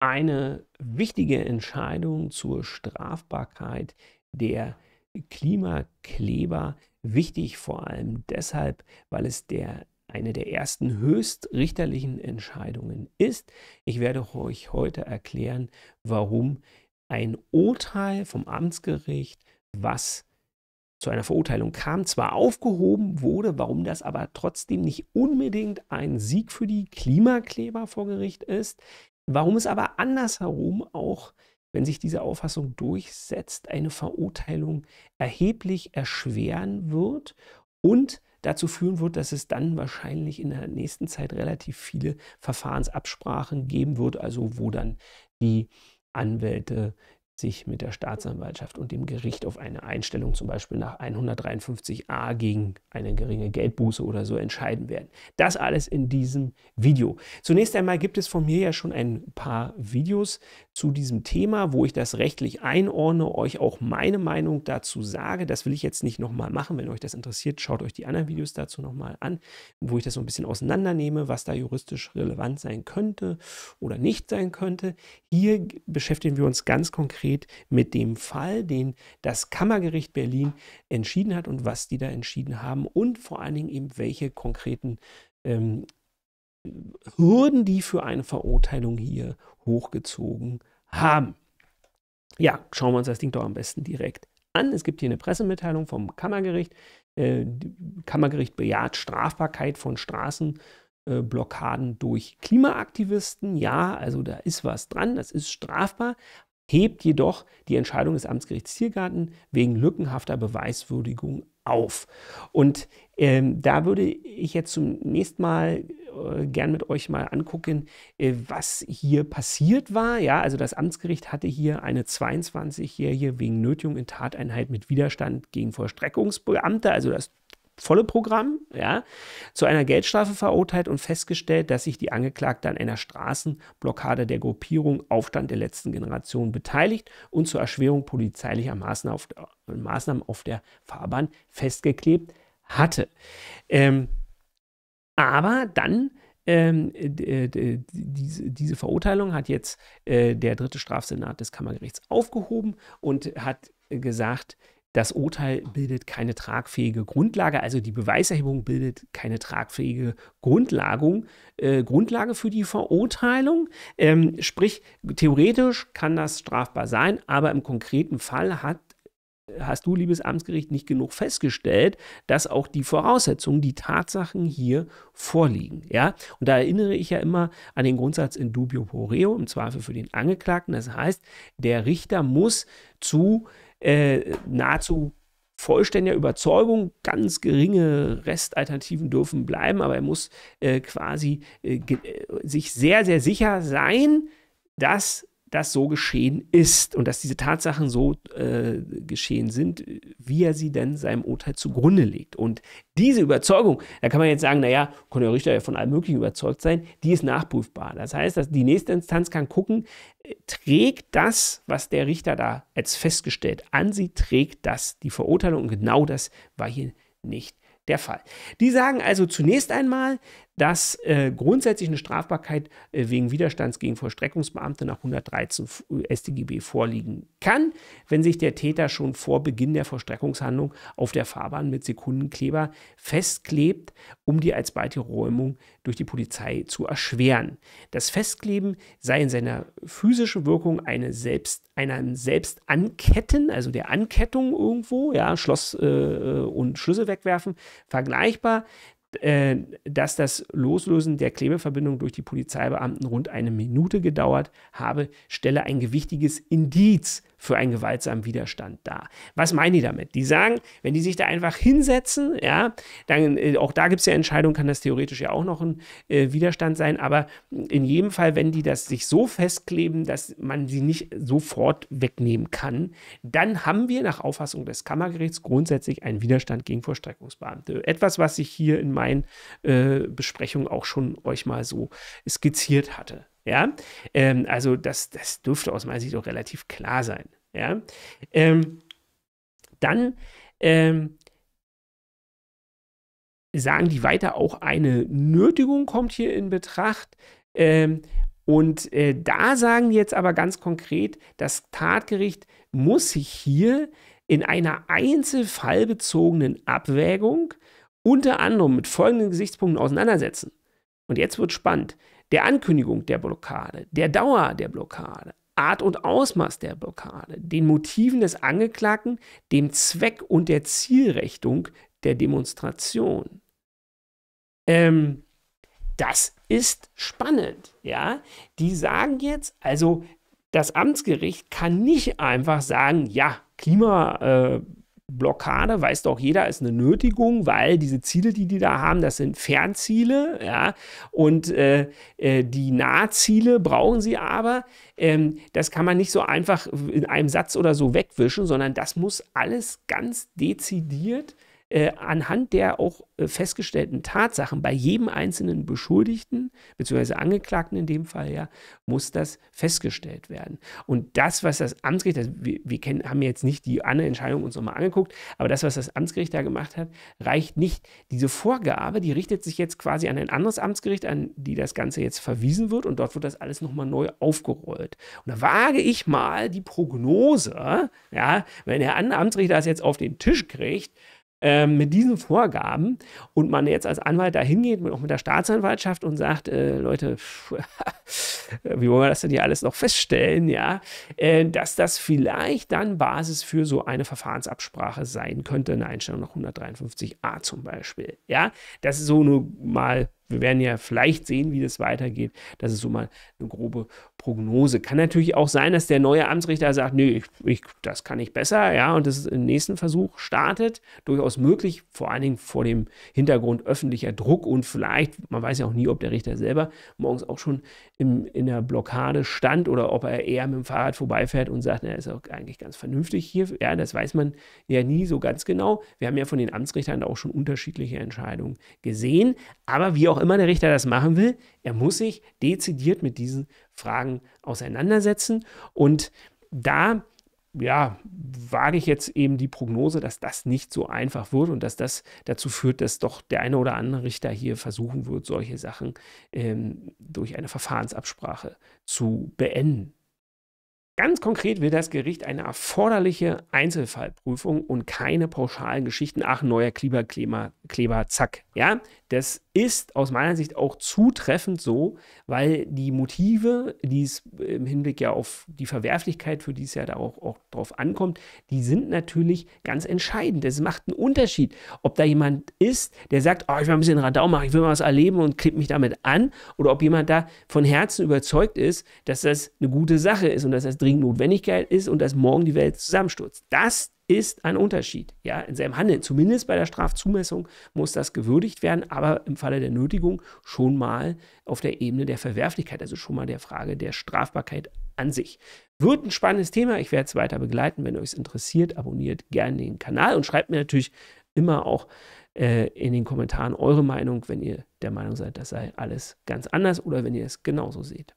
eine wichtige Entscheidung zur Strafbarkeit der Klimakleber. Wichtig vor allem deshalb, weil es der eine der ersten höchstrichterlichen Entscheidungen ist. Ich werde euch heute erklären, warum ein Urteil vom Amtsgericht, was zu einer Verurteilung kam, zwar aufgehoben wurde, warum das aber trotzdem nicht unbedingt ein Sieg für die Klimakleber vor Gericht ist. Warum es aber andersherum auch, wenn sich diese Auffassung durchsetzt, eine Verurteilung erheblich erschweren wird und dazu führen wird, dass es dann wahrscheinlich in der nächsten Zeit relativ viele Verfahrensabsprachen geben wird, also wo dann die Anwälte sich mit der Staatsanwaltschaft und dem Gericht auf eine Einstellung zum Beispiel nach 153a gegen eine geringe Geldbuße oder so entscheiden werden. Das alles in diesem Video. Zunächst einmal gibt es von mir ja schon ein paar Videos zu diesem Thema, wo ich das rechtlich einordne, euch auch meine Meinung dazu sage. Das will ich jetzt nicht nochmal machen. Wenn euch das interessiert, schaut euch die anderen Videos dazu nochmal an, wo ich das so ein bisschen auseinandernehme, was da juristisch relevant sein könnte oder nicht sein könnte. Hier beschäftigen wir uns ganz konkret mit dem Fall, den das Kammergericht Berlin entschieden hat und was die da entschieden haben und vor allen Dingen eben welche konkreten ähm, Hürden, die für eine Verurteilung hier hochgezogen haben. Ja, schauen wir uns das Ding doch am besten direkt an. Es gibt hier eine Pressemitteilung vom Kammergericht. Äh, Kammergericht bejaht Strafbarkeit von Straßenblockaden durch Klimaaktivisten. Ja, also da ist was dran, das ist strafbar hebt jedoch die Entscheidung des Amtsgerichts Ziergarten wegen lückenhafter Beweiswürdigung auf. Und ähm, da würde ich jetzt zunächst Mal äh, gern mit euch mal angucken, äh, was hier passiert war. Ja, also das Amtsgericht hatte hier eine 22-Jährige wegen Nötigung in Tateinheit mit Widerstand gegen Vollstreckungsbeamte, also das volle Programm, ja, zu einer Geldstrafe verurteilt und festgestellt, dass sich die Angeklagte an einer Straßenblockade der Gruppierung Aufstand der letzten Generation beteiligt und zur Erschwerung polizeilicher Maßnahmen auf, Maßnahmen auf der Fahrbahn festgeklebt hatte. Ähm, aber dann ähm, äh, diese, diese, Verurteilung hat jetzt äh, der dritte Strafsenat des Kammergerichts aufgehoben und hat gesagt, das Urteil bildet keine tragfähige Grundlage, also die Beweiserhebung bildet keine tragfähige Grundlagung, äh, Grundlage für die Verurteilung. Ähm, sprich, theoretisch kann das strafbar sein, aber im konkreten Fall hat hast du, liebes Amtsgericht, nicht genug festgestellt, dass auch die Voraussetzungen, die Tatsachen hier vorliegen. Ja? Und da erinnere ich ja immer an den Grundsatz in dubio pro reo, im Zweifel für den Angeklagten. Das heißt, der Richter muss zu äh, nahezu vollständiger Überzeugung. Ganz geringe Restalternativen dürfen bleiben, aber er muss äh, quasi äh, äh sich sehr, sehr sicher sein, dass das so geschehen ist und dass diese Tatsachen so äh, geschehen sind, wie er sie denn seinem Urteil zugrunde legt. Und diese Überzeugung, da kann man jetzt sagen, naja, kann der Richter ja von allem Möglichen überzeugt sein, die ist nachprüfbar. Das heißt, dass die nächste Instanz kann gucken, trägt das, was der Richter da als festgestellt ansieht, trägt das die Verurteilung. Und genau das war hier nicht der Fall. Die sagen also zunächst einmal, dass äh, grundsätzlich eine Strafbarkeit äh, wegen Widerstands gegen Vollstreckungsbeamte nach 113 äh, StGB vorliegen kann, wenn sich der Täter schon vor Beginn der Vollstreckungshandlung auf der Fahrbahn mit Sekundenkleber festklebt, um die alsbald die Räumung durch die Polizei zu erschweren. Das Festkleben sei in seiner physischen Wirkung eine selbst, einem selbst anketten, also der Ankettung irgendwo, ja, Schloss äh, äh und Schlüssel wegwerfen, vergleichbar. Äh, dass das Loslösen der Klebeverbindung durch die Polizeibeamten rund eine Minute gedauert habe, stelle ein gewichtiges Indiz für einen gewaltsamen Widerstand dar. Was meinen die damit? Die sagen, wenn die sich da einfach hinsetzen, ja, dann äh, auch da gibt es ja Entscheidungen, kann das theoretisch ja auch noch ein äh, Widerstand sein, aber in jedem Fall, wenn die das sich so festkleben, dass man sie nicht sofort wegnehmen kann, dann haben wir nach Auffassung des Kammergerichts grundsätzlich einen Widerstand gegen Vollstreckungsbeamte. Etwas, was sich hier in meinem Allgemeinbesprechung äh, auch schon euch mal so skizziert hatte. Ja, ähm, also das, das dürfte aus meiner Sicht auch relativ klar sein. Ja, ähm, dann ähm, sagen die weiter, auch eine Nötigung kommt hier in Betracht. Ähm, und äh, da sagen die jetzt aber ganz konkret, das Tatgericht muss sich hier in einer einzelfallbezogenen Abwägung unter anderem mit folgenden Gesichtspunkten auseinandersetzen. Und jetzt wird spannend. Der Ankündigung der Blockade, der Dauer der Blockade, Art und Ausmaß der Blockade, den Motiven des Angeklagten, dem Zweck und der Zielrichtung der Demonstration. Ähm, das ist spannend, ja. Die sagen jetzt, also das Amtsgericht kann nicht einfach sagen, ja, Klima, äh, Blockade, weiß doch jeder, ist eine Nötigung, weil diese Ziele, die die da haben, das sind Fernziele, ja, und äh, äh, die Nahziele brauchen sie aber. Ähm, das kann man nicht so einfach in einem Satz oder so wegwischen, sondern das muss alles ganz dezidiert äh, äh, anhand der auch äh, festgestellten Tatsachen bei jedem einzelnen Beschuldigten, beziehungsweise Angeklagten in dem Fall ja, muss das festgestellt werden. Und das, was das Amtsgericht, das, wir, wir kennen, haben jetzt nicht die andere Entscheidung uns nochmal angeguckt, aber das, was das Amtsgericht da gemacht hat, reicht nicht. Diese Vorgabe, die richtet sich jetzt quasi an ein anderes Amtsgericht, an die das Ganze jetzt verwiesen wird und dort wird das alles nochmal neu aufgerollt. Und da wage ich mal die Prognose, ja, wenn der andere Amtsrichter das jetzt auf den Tisch kriegt, ähm, mit diesen Vorgaben und man jetzt als Anwalt da hingeht, auch mit der Staatsanwaltschaft und sagt, äh, Leute, pff, wie wollen wir das denn hier alles noch feststellen, ja, äh, dass das vielleicht dann Basis für so eine Verfahrensabsprache sein könnte, eine Einstellung nach 153a zum Beispiel, ja, das ist so nur mal wir werden ja vielleicht sehen, wie das weitergeht. Das ist so mal eine grobe Prognose. Kann natürlich auch sein, dass der neue Amtsrichter sagt, nee, ich, ich, das kann ich besser, ja, und das im nächsten Versuch startet. Durchaus möglich, vor allen Dingen vor dem Hintergrund öffentlicher Druck und vielleicht, man weiß ja auch nie, ob der Richter selber morgens auch schon im, in der Blockade stand oder ob er eher mit dem Fahrrad vorbeifährt und sagt, er ist auch eigentlich ganz vernünftig hier. Ja, das weiß man ja nie so ganz genau. Wir haben ja von den Amtsrichtern auch schon unterschiedliche Entscheidungen gesehen. Aber wie auch immer der Richter das machen will, er muss sich dezidiert mit diesen Fragen auseinandersetzen. Und da ja, wage ich jetzt eben die Prognose, dass das nicht so einfach wird und dass das dazu führt, dass doch der eine oder andere Richter hier versuchen wird, solche Sachen ähm, durch eine Verfahrensabsprache zu beenden. Ganz konkret will das Gericht eine erforderliche Einzelfallprüfung und keine pauschalen Geschichten. Ach, neuer Kleber, Kleber, Kleber, zack. Ja, das ist aus meiner Sicht auch zutreffend so, weil die Motive, die es im Hinblick ja auf die Verwerflichkeit, für die es ja da auch, auch drauf ankommt, die sind natürlich ganz entscheidend. Es macht einen Unterschied, ob da jemand ist, der sagt, oh, ich will ein bisschen Radau machen, ich will mal was erleben und klebt mich damit an, oder ob jemand da von Herzen überzeugt ist, dass das eine gute Sache ist und dass das dringend Notwendigkeit ist und dass morgen die Welt zusammenstürzt. Das ist ein Unterschied. Ja, in seinem Handeln, zumindest bei der Strafzumessung, muss das gewürdigt werden, aber im Falle der Nötigung schon mal auf der Ebene der Verwerflichkeit, also schon mal der Frage der Strafbarkeit an sich. Wird ein spannendes Thema. Ich werde es weiter begleiten. Wenn euch es interessiert, abonniert gerne den Kanal und schreibt mir natürlich immer auch äh, in den Kommentaren eure Meinung, wenn ihr der Meinung seid, das sei alles ganz anders oder wenn ihr es genauso seht.